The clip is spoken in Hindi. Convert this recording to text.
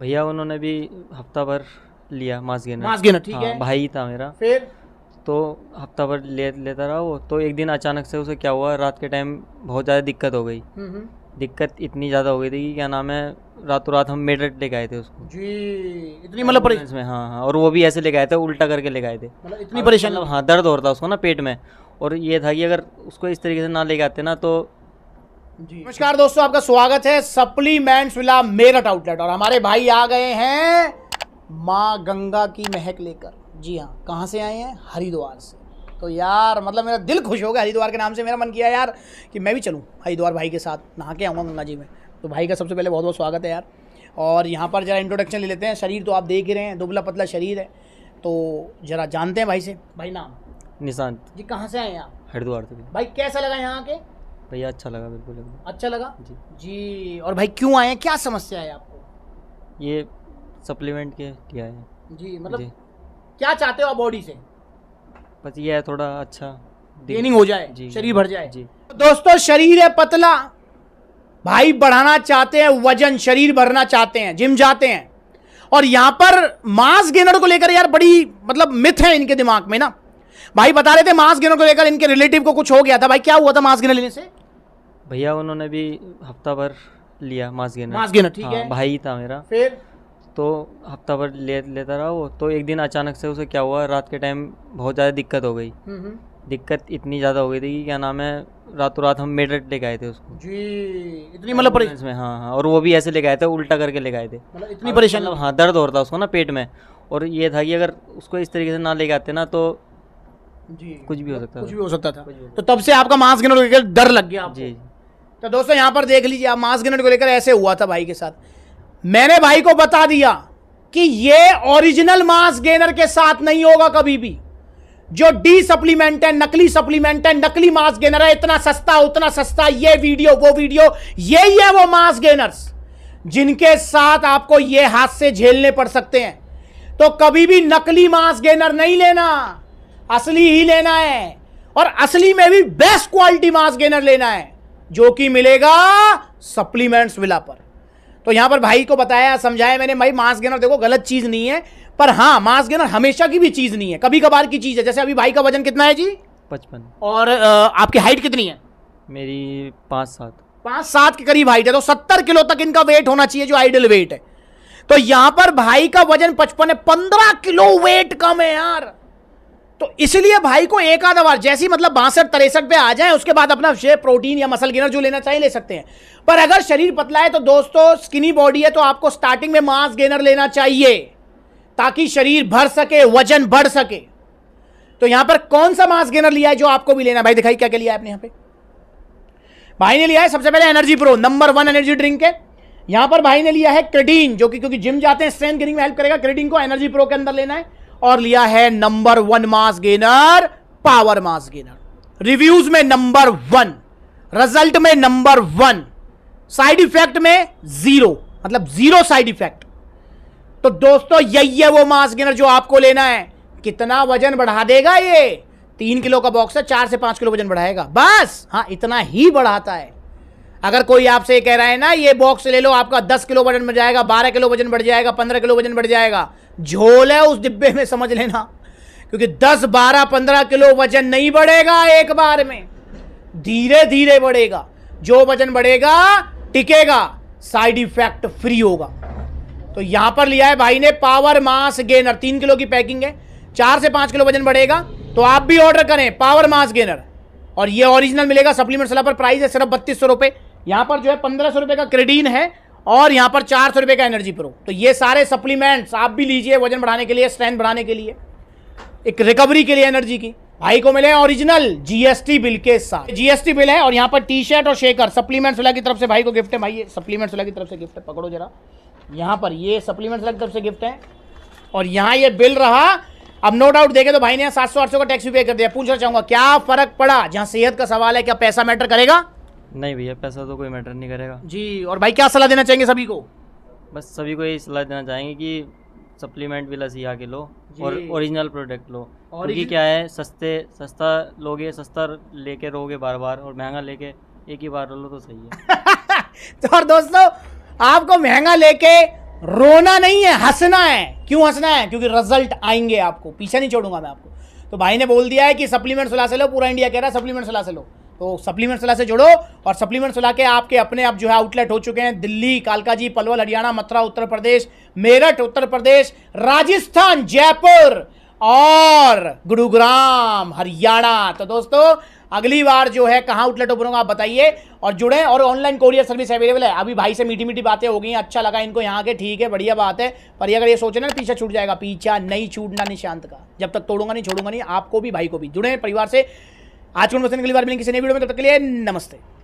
भैया उन्होंने भी हफ्ता भर लिया मास गेनर मास गेनर ठीक हाँ, है भाई था मेरा फिर तो हफ्ता भर ले लेता रहा वो तो एक दिन अचानक से उसे क्या हुआ रात के टाइम बहुत ज़्यादा दिक्कत हो गई हम्म, हम्म। दिक्कत इतनी ज़्यादा हो गई थी कि क्या नाम है रातों रात हम मेडरेट लेके आए थे उसको जी इतनी मतलब हाँ हाँ और वो भी ऐसे लेके आए थे उल्टा करके लेके आए थे मतलब इतनी परेशान मतलब, हाँ दर्द हो रहा था उसको ना पेट में और ये था कि अगर उसको इस तरीके से ना लेके आते ना तो नमस्कार दोस्तों आपका स्वागत है सप्लीमेंट्स विला मेरठ आउटलेट और हमारे भाई आ गए हैं माँ गंगा की महक लेकर जी हाँ कहाँ से आए हैं हरिद्वार से तो यार मतलब मेरा दिल खुश हो गया हरिद्वार के नाम से मेरा मन किया यार कि मैं भी चलूँ हरिद्वार भाई के साथ नहा के आऊँगा गंगा जी में तो भाई का सबसे पहले बहुत बहुत स्वागत है यार और यहाँ पर ज़रा इंट्रोडक्शन ले लेते हैं शरीर तो आप देख ही रहे हैं दुबला पतला शरीर है तो ज़रा जानते हैं भाई से भाई नाम निशांत जी कहाँ से आए हैं आप हरिद्वार से भाई कैसा लगा यहाँ के भैया अच्छा लगा बिल्कुल अच्छा लगा जी जी और भाई क्यों आए क्या समस्या है आपको ये सप्लीमेंट के किया है जी मतलब जी। क्या चाहते हो आप बॉडी से बस ये है थोड़ा अच्छा गेनिंग हो जाए जी शरीर भर जाए जी तो दोस्तों शरीर है पतला भाई बढ़ाना चाहते हैं वजन शरीर भरना चाहते हैं जिम जाते हैं और यहां पर मास गेनर को लेकर यार बड़ी मतलब मिथ है इनके दिमाग में ना भाई बता रहे थे मास गेनर को लेकर इनके रिलेटिव को कुछ हो गया था भाई क्या हुआ था मास गेनर लेने से भैया उन्होंने भी हफ्ता भर लिया मास गेनर मास गेनर ठीक हाँ, है भाई था मेरा फिर तो हफ्ता भर ले लेता रहा वो तो एक दिन अचानक से उसे क्या हुआ रात के टाइम बहुत ज़्यादा दिक्कत हो गई हम्म, हम्म। दिक्कत इतनी ज़्यादा हो गई थी कि क्या नाम है रातों रात हम मेडरेट लेके आए थे उसको जी इतनी मतलब हाँ हाँ और वो भी ऐसे लेके आए थे उल्टा करके लेके आए थे मतलब इतनी परेशानी मतलब, हाँ दर्द हो रहा था उसको ना पेट में और ये था कि अगर उसको इस तरीके से ना लेके आते ना तो जी कुछ भी हो सकता कुछ भी हो सकता था तो तब से आपका मांस गिनर डर लग गया जी तो दोस्तों यहाँ पर देख लीजिए आप मास ग्रेनेड को लेकर ऐसे हुआ था भाई के साथ मैंने भाई को बता दिया कि ये ओरिजिनल मास गेनर के साथ नहीं होगा कभी भी जो डी सप्लीमेंट है नकली सप्लीमेंट है नकली मास गेनर है इतना सस्ता उतना सस्ता ये वीडियो वो वीडियो ही है वो मास गेनर्स जिनके साथ आपको ये हाथ से झेलने पड़ सकते हैं तो कभी भी नकली मास गेनर नहीं लेना असली ही लेना है और असली में भी बेस्ट क्वालिटी मास गेनर लेना है जो कि मिलेगा सप्लीमेंट्स विला पर तो यहां पर भाई को बताया समझाया मैंने भाई मास गेनर देखो गलत चीज़ नहीं है पर हाँ मास गेनर हमेशा की भी चीज़ नहीं है कभी कभार की चीज़ है जैसे अभी भाई का वजन कितना है जी पचपन और आपकी हाइट कितनी है मेरी पांच सात पांच सात के करीब हाइट है तो सत्तर किलो तक इनका वेट होना चाहिए जो आइडियल वेट है तो यहां पर भाई का वजन पचपन है पंद्रह किलो वेट कम है यार तो इसलिए भाई को एक आधा बार जैसी मतलब बासठ तिरसठ पे आ जाए उसके बाद अपना शेप प्रोटीन या मसल गिनर जो लेना चाहिए ले सकते हैं पर अगर शरीर पतला है तो दोस्तों स्किनी बॉडी है तो आपको स्टार्टिंग में मास गेनर लेना चाहिए ताकि शरीर भर सके वजन बढ़ सके तो यहां पर कौन सा मास गेनर लिया है जो आपको भी लेना भाई दिखाई क्या क्या लिया आपने यहां पे भाई ने लिया है सबसे पहले energy pro number one energy drink है यहां पर भाई ने लिया है क्रेटीन जो कि क्योंकि जिम जाते हैं स्ट्रेंथ गेनिंग में हेल्प करेगा क्रेटीन को एनर्जी प्रो के अंदर लेना है और लिया है number one mass gainer power mass gainer reviews में नंबर वन रिजल्ट में नंबर वन साइड इफेक्ट में जीरो मतलब जीरो साइड इफेक्ट तो दोस्तों यही है वो मास गेनर जो आपको लेना है कितना वजन बढ़ा देगा ये तीन किलो का बॉक्स है चार से पांच किलो वजन बढ़ाएगा बस हाँ इतना ही बढ़ाता है अगर कोई आपसे कह रहा है ना ये बॉक्स ले लो आपका दस किलो वजन बढ़ जाएगा बारह किलो वजन बढ़ जाएगा पंद्रह किलो वजन बढ़ जाएगा झोल है उस डिब्बे में समझ लेना क्योंकि 10, 12, 15 किलो वजन नहीं बढ़ेगा एक बार में धीरे धीरे बढ़ेगा जो वजन बढ़ेगा टिकेगा साइड इफेक्ट फ्री होगा तो यहां पर लिया है भाई ने पावर मास गेनर तीन किलो की पैकिंग है चार से पांच किलो वजन बढ़ेगा तो आप भी ऑर्डर करें पावर मास गेनर और ये ओरिजिनल मिलेगा सप्लीमेंट सलाह पर प्राइस है सिर्फ बत्तीस सौ रुपए यहां पर जो है पंद्रह सौ रुपए का क्रेडीन है और यहाँ पर चार सौ रुपये का एनर्जी प्रो तो ये सारे सप्लीमेंट्स आप भी लीजिए वजन बढ़ाने के लिए स्ट्रेंथ बढ़ाने के लिए एक रिकवरी के लिए एनर्जी की भाई को मिले ओरिजिनल जीएसटी बिल के साथ जीएसटी बिल है और यहाँ पर टी शर्ट और शेकर सप्लीमेंट्स वाला की तरफ से भाई को गिफ्ट है भाई सप्लीमेंट्स वाला की तरफ से गिफ्ट है पकड़ो जरा यहाँ पर ये सप्लीमेंट्स वाला की तरफ से गिफ्ट है और यहाँ ये बिल रहा अब नो डाउट देखे तो भाई ने सात सौ आठ सौ का टैक्स भी पे कर दिया पूछना चाहूंगा क्या फर्क पड़ा जहाँ सेहत का सवाल है क्या पैसा मैटर करेगा नहीं भैया पैसा तो कोई मैटर नहीं करेगा जी और भाई क्या सलाह देना चाहेंगे सभी को बस सभी को यही सलाह देना चाहेंगे कि सप्लीमेंट भी लसी आके लो और ओरिजिनल प्रोडक्ट लो क्योंकि क्या है सस्ते सस्ता लोगे सस्ता लेके रहोगे बार बार और महंगा लेके एक ही बार लो तो सही है तो और दोस्तों आपको महंगा लेके रोना नहीं है हंसना है क्यों हंसना है क्योंकि रिजल्ट आएंगे आपको पीछे नहीं छोड़ूंगा मैं आपको तो भाई ने बोल दिया है कि सप्लीमेंट सलाह से लो पूरा इंडिया कह रहा है सप्लीमेंट सलाह से लो तो सप्लीमेंट सलाह से जोड़ो और सप्लीमेंट सलाह के आपके अपने आप जो है आउटलेट हो चुके हैं दिल्ली कालका जी पलवल हरियाणा मथुरा उत्तर प्रदेश मेरठ उत्तर प्रदेश राजस्थान जयपुर और गुरुग्राम हरियाणा तो दोस्तों अगली बार जो है कहाँ आउटलेट ओपन होगा आप बताइए और जुड़े और ऑनलाइन कोरियर सर्विस अवेलेबल है अभी भाई से मीठी मीठी बातें हो गई अच्छा लगा इनको यहाँ के ठीक है बढ़िया बात है पर अगर ये सोचे ना पीछा छूट जाएगा पीछा नहीं छूटना निशांत का जब तक तोड़ूंगा नहीं छोड़ूंगा नहीं आपको भी भाई को भी जुड़े परिवार से आज कौन बसने अगली बार मिलेंगे किसी नई वीडियो में तब तक के लिए नमस्ते